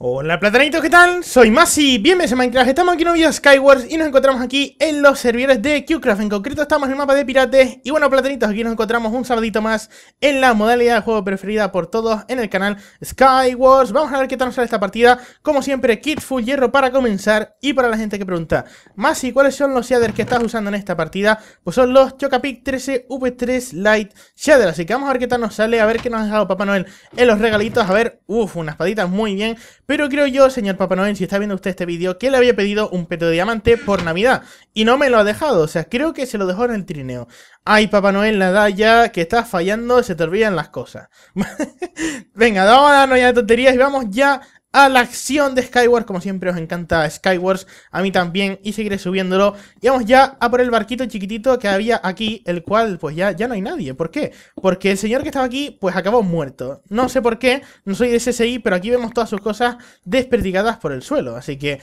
Hola platanitos ¿qué tal? Soy Masi, bienvenidos a Minecraft, estamos aquí en un video de Skywars y nos encontramos aquí en los servidores de Qcraft, en concreto estamos en el mapa de pirates y bueno platanitos, aquí nos encontramos un sabadito más en la modalidad de juego preferida por todos en el canal Skywars Vamos a ver qué tal nos sale esta partida, como siempre kit full hierro para comenzar y para la gente que pregunta Masi, ¿cuáles son los shaders que estás usando en esta partida? Pues son los Chocapic 13 V3 Light Shader, así que vamos a ver qué tal nos sale, a ver qué nos ha dejado Papá Noel en los regalitos, a ver, uff, unas patitas muy bien pero creo yo, señor Papá Noel, si está viendo usted este vídeo, que le había pedido un peto de diamante por Navidad. Y no me lo ha dejado, o sea, creo que se lo dejó en el trineo. Ay, Papá Noel, nada ya, que estás fallando, se te olvidan las cosas. Venga, vamos a darnos ya de tonterías y vamos ya a la acción de Skywars. Como siempre, os encanta Skywars. A mí también. Y seguiré subiéndolo. Y vamos ya a por el barquito chiquitito que había aquí. El cual, pues ya, ya no hay nadie. ¿Por qué? Porque el señor que estaba aquí, pues acabó muerto. No sé por qué. No soy de SSI, pero aquí vemos todas sus cosas desperdigadas por el suelo. Así que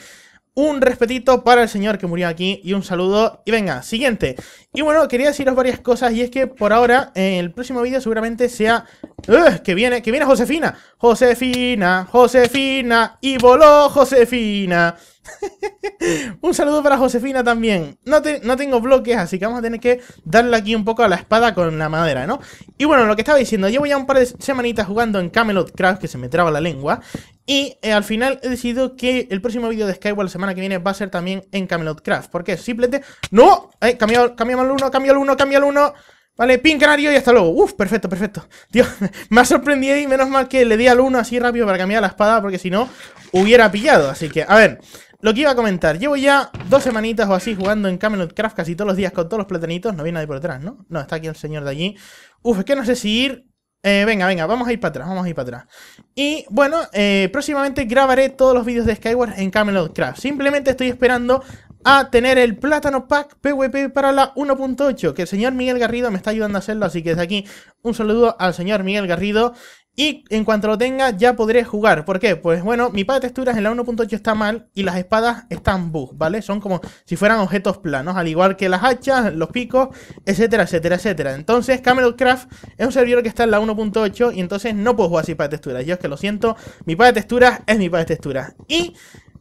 un respetito para el señor que murió aquí y un saludo. Y venga, siguiente. Y bueno, quería deciros varias cosas y es que por ahora, eh, el próximo vídeo seguramente sea... ¡eh! que viene, que viene Josefina. Josefina, Josefina y voló Josefina. un saludo para Josefina también. No, no tengo bloques, así que vamos a tener que darle aquí un poco a la espada con la madera, ¿no? Y bueno, lo que estaba diciendo, llevo ya un par de semanitas jugando en Camelot Craft, que se me traba la lengua. Y eh, al final he decidido que el próximo vídeo de Skyward la semana que viene va a ser también en Camelot Craft. qué? simplemente... ¡No! Eh, Cambiamos al 1, cambio al 1, cambio al 1. Vale, pin canario y hasta luego. Uf, perfecto, perfecto. Tío, me ha sorprendido y menos mal que le di al 1 así rápido para cambiar la espada. Porque si no, hubiera pillado. Así que, a ver, lo que iba a comentar, llevo ya dos semanitas o así jugando en Camelot Craft casi todos los días con todos los platanitos. No viene nadie por detrás, ¿no? No, está aquí el señor de allí. Uf, es que no sé si ir eh, venga, venga, vamos a ir para atrás, vamos a ir para atrás. Y bueno, eh, próximamente grabaré todos los vídeos de Skyward en Camelot Craft. Simplemente estoy esperando a tener el plátano pack PvP para la 1.8, que el señor Miguel Garrido me está ayudando a hacerlo, así que desde aquí un saludo al señor Miguel Garrido. Y en cuanto lo tenga ya podré jugar. ¿Por qué? Pues bueno, mi pad de texturas en la 1.8 está mal y las espadas están bug, ¿vale? Son como si fueran objetos planos, al igual que las hachas, los picos, etcétera, etcétera, etcétera. Entonces Camelot Craft es un servidor que está en la 1.8 y entonces no puedo jugar sin pad de texturas. Yo es que lo siento, mi pad de texturas es mi pad de texturas. Y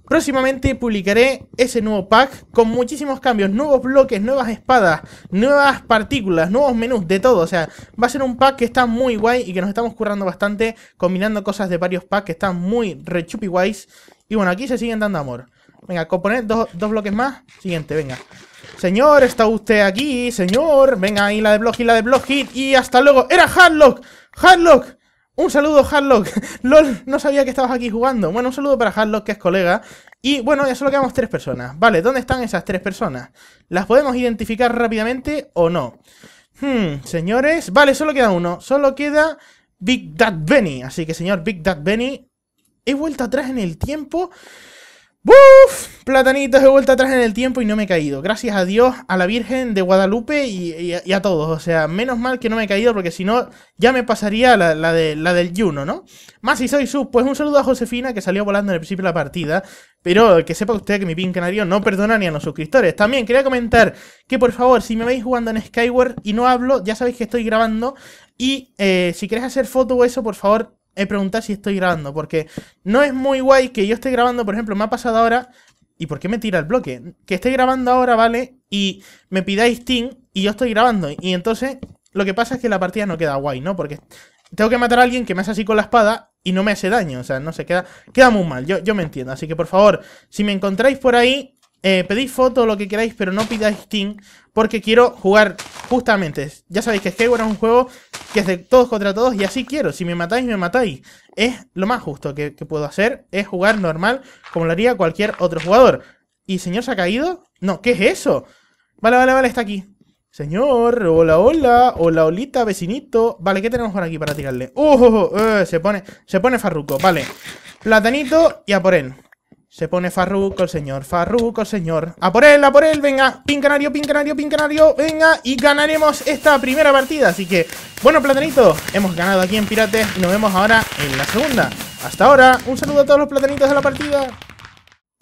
Próximamente publicaré ese nuevo pack con muchísimos cambios, nuevos bloques, nuevas espadas, nuevas partículas, nuevos menús, de todo. O sea, va a ser un pack que está muy guay y que nos estamos currando bastante combinando cosas de varios packs que están muy rechupi guays. Y bueno, aquí se siguen dando amor. Venga, componer dos, dos bloques más. Siguiente, venga. Señor, está usted aquí, señor. Venga, ahí la de blog, y la de Block hit. Y hasta luego. Era Hardlock! ¡Hardlock! Un saludo, Harlock. LOL, no sabía que estabas aquí jugando. Bueno, un saludo para Harlock, que es colega. Y bueno, ya solo quedamos tres personas. Vale, ¿dónde están esas tres personas? ¿Las podemos identificar rápidamente o no? Hmm, señores. Vale, solo queda uno. Solo queda Big Dad Benny. Así que, señor Big Dad Benny, he vuelto atrás en el tiempo. ¡Buf! Platanitos he vuelta atrás en el tiempo y no me he caído. Gracias a Dios, a la Virgen de Guadalupe y, a, todos. O sea, menos mal que no me he caído porque si no, ya me pasaría la, de, la del Juno, ¿no? Más si soy sub, pues un saludo a Josefina que salió volando en el principio de la partida. Pero que sepa usted que mi pin canario no perdona ni a los suscriptores. También quería comentar que por favor, si me veis jugando en Skyward y no hablo, ya sabéis que estoy grabando. Y eh, si queréis hacer foto o eso, por favor, he preguntado si estoy grabando, porque no es muy guay que yo esté grabando, por ejemplo, me ha pasado ahora, ¿y por qué me tira el bloque? Que esté grabando ahora, ¿vale? Y me pidáis team y yo estoy grabando, y entonces lo que pasa es que la partida no queda guay, ¿no? Porque tengo que matar a alguien que me hace así con la espada y no me hace daño, o sea, no se sé, queda, queda muy mal, yo, yo me entiendo, así que por favor, si me encontráis por ahí, eh, pedís foto, lo que queráis, pero no pidáis Steam. Porque quiero jugar justamente. Ya sabéis que Skyward es un juego que es de todos contra todos. Y así quiero. Si me matáis, me matáis. Es lo más justo que, puedo hacer. Es jugar normal como lo haría cualquier otro jugador. ¿Y señor se ha caído? No, ¿qué es eso? Vale, vale, vale, está aquí. Señor, hola, hola, hola, olita, vecinito. Vale, ¿qué tenemos por aquí para tirarle? ¡Uh, uh, uh, se pone, se pone farruco, vale. Platanito y a por él. Se pone Farruco, el señor, Farruco, el señor. ¡A por él, a por él! ¡Venga! ¡Pin canario, pin canario, pin canario! ¡Venga! Y ganaremos esta primera partida. Así que, bueno, platanito, hemos ganado aquí en Pirates y nos vemos ahora en la segunda. Hasta ahora, un saludo a todos los platanitos de la partida.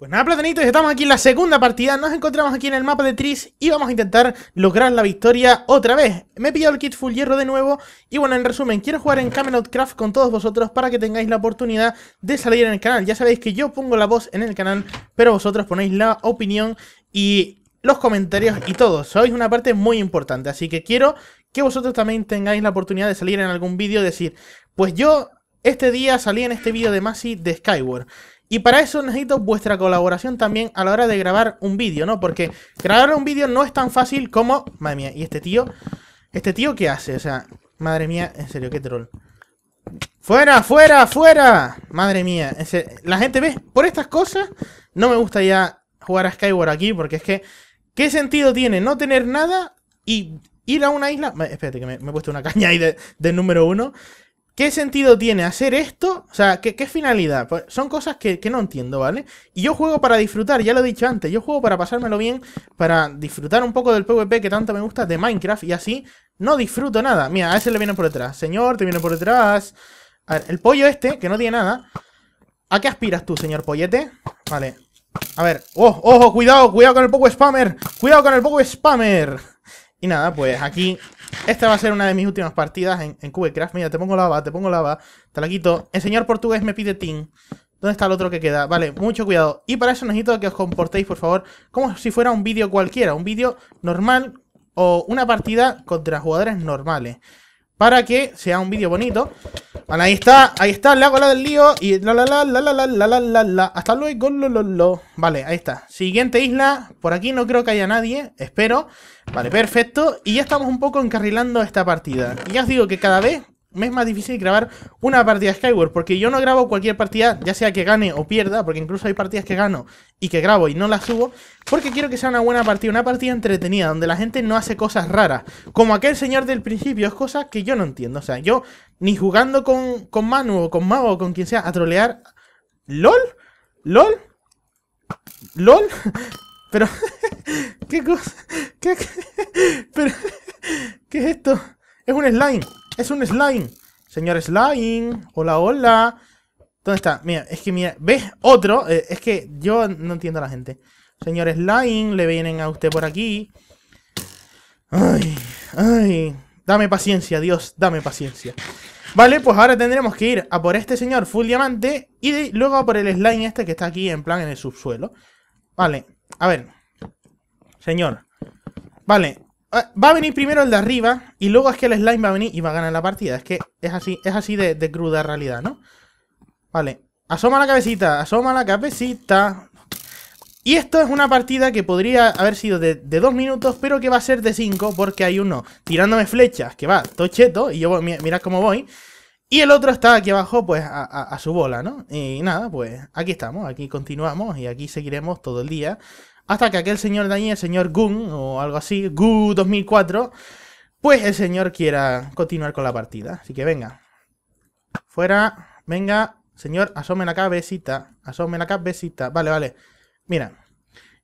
Bueno, pues nada, estamos aquí en la segunda partida, nos encontramos aquí en el mapa de Tris y vamos a intentar lograr la victoria otra vez. Me he pillado el kit full hierro de nuevo y bueno, en resumen, quiero jugar en Camelot Craft con todos vosotros para que tengáis la oportunidad de salir en el canal. Ya sabéis que yo pongo la voz en el canal, pero vosotros ponéis la opinión y los comentarios y todo. Sois una parte muy importante, así que quiero que vosotros también tengáis la oportunidad de salir en algún vídeo y decir, pues yo este día salí en este vídeo de Masi de Skyward. Y para eso necesito vuestra colaboración también a la hora de grabar un vídeo, ¿no? Porque grabar un vídeo no es tan fácil como... Madre mía, ¿y este tío? ¿Este tío qué hace? O sea, madre mía, en serio, qué troll. ¡Fuera, fuera, fuera! Madre mía, la gente ve, por estas cosas, no me gusta ya jugar a Skyward aquí, porque es que, ¿qué sentido tiene no tener nada y ir a una isla? Espérate, que me, he puesto una caña ahí del número uno. ¿Qué sentido tiene hacer esto? O sea, ¿qué, finalidad? Pues son cosas que, no entiendo, ¿vale? Y yo juego para disfrutar, ya lo he dicho antes, yo juego para pasármelo bien, para disfrutar un poco del PvP que tanto me gusta de Minecraft y así no disfruto nada. Mira, a ese le viene por detrás. Señor, te viene por detrás. A ver, el pollo este, que no tiene nada. ¿A qué aspiras tú, señor pollete? Vale. A ver, ojo, oh, ojo, cuidado, cuidado con el poco spammer. Cuidado con el poco spammer. Y nada, pues aquí esta va a ser una de mis últimas partidas en, en Cubecraft. Mira, te pongo lava, te pongo lava, te la quito. El señor portugués me pide team, ¿Dónde está el otro que queda? Vale, mucho cuidado. Y para eso necesito que os comportéis, por favor, como si fuera un vídeo cualquiera. Un vídeo normal o una partida contra jugadores normales para que sea un vídeo bonito. Vale, ahí está, ahí está Le hago la del lío y la la la la la la la la la Hasta luego, lo, lo, lo. Vale, ahí está. Siguiente isla, por aquí no creo que haya nadie, espero. Vale, perfecto. Y ya estamos un poco encarrilando esta partida. ya os digo que cada vez me es más difícil grabar una partida de Skyward, porque yo no grabo cualquier partida, ya sea que gane o pierda, porque incluso hay partidas que gano y que grabo y no las subo, porque quiero que sea una buena partida, una partida entretenida, donde la gente no hace cosas raras, como aquel señor del principio, es cosas que yo no entiendo, o sea, yo ni jugando con, Manu o con Mago o con quien sea a trolear, LOL, LOL, LOL, pero, ¿qué cosa? ¿Qué, ¿Qué es esto? Es un slime. Es un slime. Señor slime. Hola, hola. ¿Dónde está? Mira, es que mira, ¿ves? Otro. Eh, es que yo no entiendo a la gente. Señor Slime, le vienen a usted por aquí. Ay, ay. Dame paciencia, Dios, dame paciencia. Vale, pues ahora tendremos que ir a por este señor full diamante y luego a por el slime este que está aquí en plan en el subsuelo. Vale, a ver. Señor. Vale, Ah, va a venir primero el de arriba y luego es que el slime va a venir y va a ganar la partida. Es que es así, es así de, cruda realidad, ¿no? Vale. Asoma la cabecita, asoma la cabecita. Y esto es una partida que podría haber sido de, dos minutos, pero que va a ser de cinco, porque hay uno tirándome flechas, que va tocheto, y yo voy, mirad cómo voy. Y el otro está aquí abajo, pues, a, a su bola, ¿no? Y nada, pues, aquí estamos, aquí continuamos y aquí seguiremos todo el día hasta que aquel señor de ahí, el señor Gun, o algo así, Gu 2004, pues el señor quiera continuar con la partida. Así que venga. Fuera, venga, señor, asome la cabecita, asome la cabecita. Vale, vale. Mira,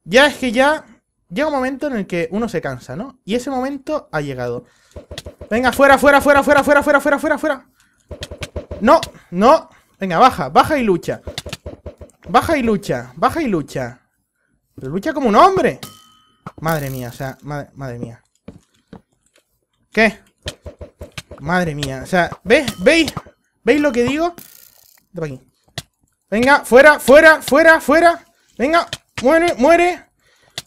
ya es que ya llega un momento en el que uno se cansa, ¿no? Y ese momento ha llegado. Venga, fuera, fuera, fuera, fuera, fuera, fuera, fuera, fuera, fuera. No, no. Venga, baja, baja y lucha. Baja y lucha, baja y lucha. Pero lucha como un hombre. Madre mía, o sea, madre, mía. ¿Qué? Madre mía, o sea, ve, ¿Veis? ¿Veis lo que digo? De aquí. Venga, fuera, fuera, fuera, fuera. Venga, muere, muere.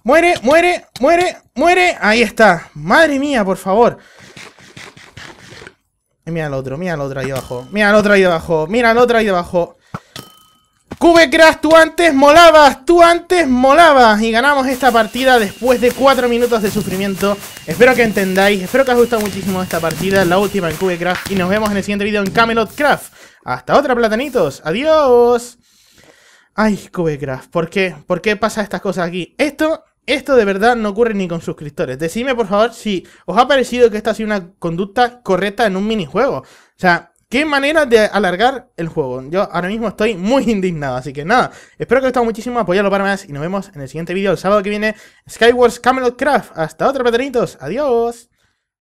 Muere, muere, muere, muere. Ahí está. Madre mía, por favor. Y mira al otro, mira al otro ahí abajo. Mira al otro ahí abajo, mira al otro ahí abajo. CubeCraft, tú antes molabas, tú antes molabas. Y ganamos esta partida después de 4 minutos de sufrimiento. Espero que entendáis, espero que os haya gustado muchísimo esta partida, la última en Cubecraft. Y nos vemos en el siguiente vídeo en Camelot Craft. Hasta otra, platanitos. Adiós. Ay, Cubecraft, ¿por qué? ¿Por qué pasa estas cosas aquí? Esto... Esto de verdad no ocurre ni con suscriptores. Decidme por favor si os ha parecido que esta ha sido una conducta correcta en un minijuego. O sea, Qué manera de alargar el juego. Yo ahora mismo estoy muy indignado. Así que nada, espero que os haya gustado muchísimo. Apoyarlo para más. Y nos vemos en el siguiente vídeo el sábado que viene. Skywars Camelot Craft. Hasta otro patronitos. Adiós.